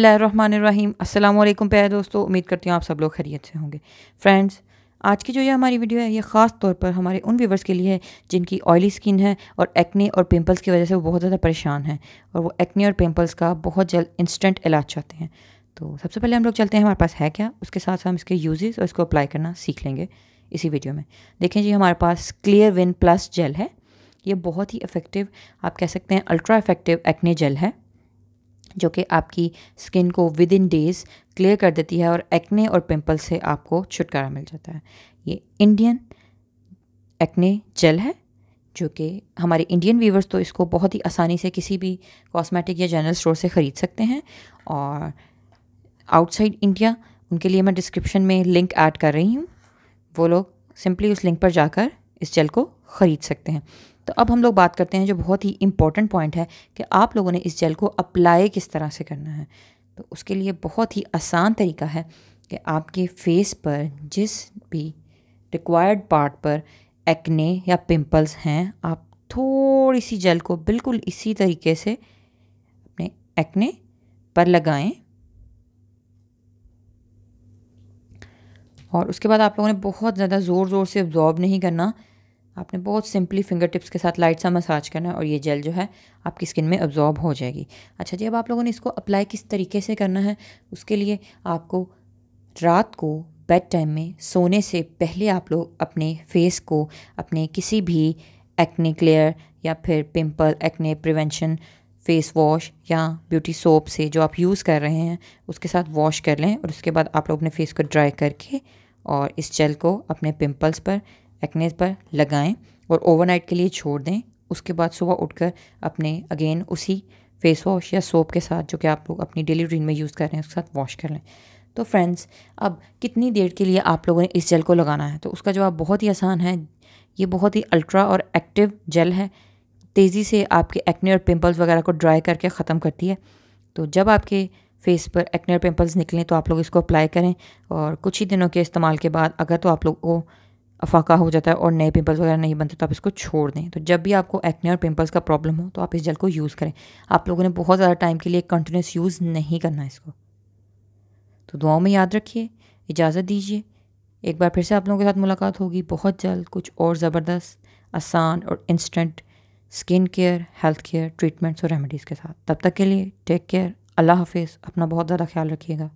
अस्सलाम असल प्यारे दोस्तों उम्मीद करती हूँ आप सब लोग खरीत से होंगे फ्रेंड्स आज की जो ये हमारी वीडियो है ये ख़ास तौर पर हमारे उन व्यूवर्स के लिए है जिनकी ऑयली स्किन है और एक्ने और पिंपल्स की वजह से वो बहुत ज़्यादा परेशान हैं और वो एक्ने और पिंपल्स का बहुत जल्द इंस्टेंट इलाज चाहते हैं तो सबसे पहले हम लोग चलते हैं हमारे पास है क्या उसके साथ हम इसके यूजेस और इसको अप्लाई करना सीख लेंगे इसी वीडियो में देखें जी हमारे पास क्लियर विन प्लस जेल है ये बहुत ही इफ़ेक्टिव आप कह सकते हैं अल्ट्रा इफ़ेक्टिव एक्ने जेल है जो कि आपकी स्किन को विद इन डेज़ क्लियर कर देती है और एक्ने और पिंपल से आपको छुटकारा मिल जाता है ये इंडियन एक्ने जेल है जो कि हमारे इंडियन व्यूवर्स तो इसको बहुत ही आसानी से किसी भी कॉस्मेटिक या जनरल स्टोर से ख़रीद सकते हैं और आउटसाइड इंडिया उनके लिए मैं डिस्क्रिप्शन में लिंक ऐड कर रही हूँ वो लोग सिंपली उस लिंक पर जाकर इस जेल को ख़रीद सकते हैं तो अब हम लोग बात करते हैं जो बहुत ही इंपॉर्टेंट पॉइंट है कि आप लोगों ने इस जेल को अप्लाई किस तरह से करना है तो उसके लिए बहुत ही आसान तरीका है कि आपके फेस पर जिस भी रिक्वायर्ड पार्ट पर एक्ने या पिंपल्स हैं आप थोड़ी सी जेल को बिल्कुल इसी तरीके से अपने एक्ने पर लगाएं और उसके बाद आप लोगों ने बहुत ज़्यादा ज़ोर ज़ोर से अब्जॉर्ब नहीं करना आपने बहुत सिंपली फिंगर टिप्स के साथ लाइट सा मसाज करना है और ये जेल जो है आपकी स्किन में अब्जॉर्ब हो जाएगी अच्छा जी अब आप लोगों ने इसको अप्लाई किस तरीके से करना है उसके लिए आपको रात को बेड टाइम में सोने से पहले आप लोग अपने फेस को अपने किसी भी एक्ने क्लियर या फिर pimple acne prevention face wash या ब्यूटी सोप से जो आप यूज़ कर रहे हैं उसके साथ वॉश कर लें और उसके बाद आप लोग अपने फेस को ड्राई करके और इस जेल को अपने पिंपल्स पर एक्नेस पर लगाएं और ओवरनाइट के लिए छोड़ दें उसके बाद सुबह उठकर अपने अगेन उसी फेस वॉश या सोप के साथ जो कि आप लोग अपनी डेली रूटीन में यूज़ कर रहे हैं उसके साथ वॉश कर लें तो फ्रेंड्स अब कितनी देर के लिए आप लोगों ने इस जेल को लगाना है तो उसका जवाब बहुत ही आसान है ये बहुत ही अल्ट्रा और एक्टिव जेल है तेज़ी से आपके एक्ने और पिंपल्स वगैरह को ड्राई करके ख़त्म करती है तो जब आपके फेस पर एक्ने और पिंपल्स निकलें तो आप लोग इसको अप्लाई करें और कुछ ही दिनों के इस्तेमाल के बाद अगर तो आप लोग को अफाका हो जाता है और नए पिंपल्स वगैरह नहीं बनते तो आप इसको छोड़ दें तो जब भी आपको एक्ने और पिंपल्स का प्रॉब्लम हो तो आप इस जेल को यूज़ करें आप लोगों ने बहुत ज़्यादा टाइम के लिए कंटिन्यूस यूज़ नहीं करना इसको तो दुआओं में याद रखिए इजाज़त दीजिए एक बार फिर से आप लोगों के साथ मुलाकात होगी बहुत जल्द कुछ और ज़बरदस्त आसान और instant skin care health care treatments और रेमेडीज़ के साथ तब तक के लिए टेक केयर अल्लाह हाफिज़ अपना बहुत ज़्यादा ख्याल रखिएगा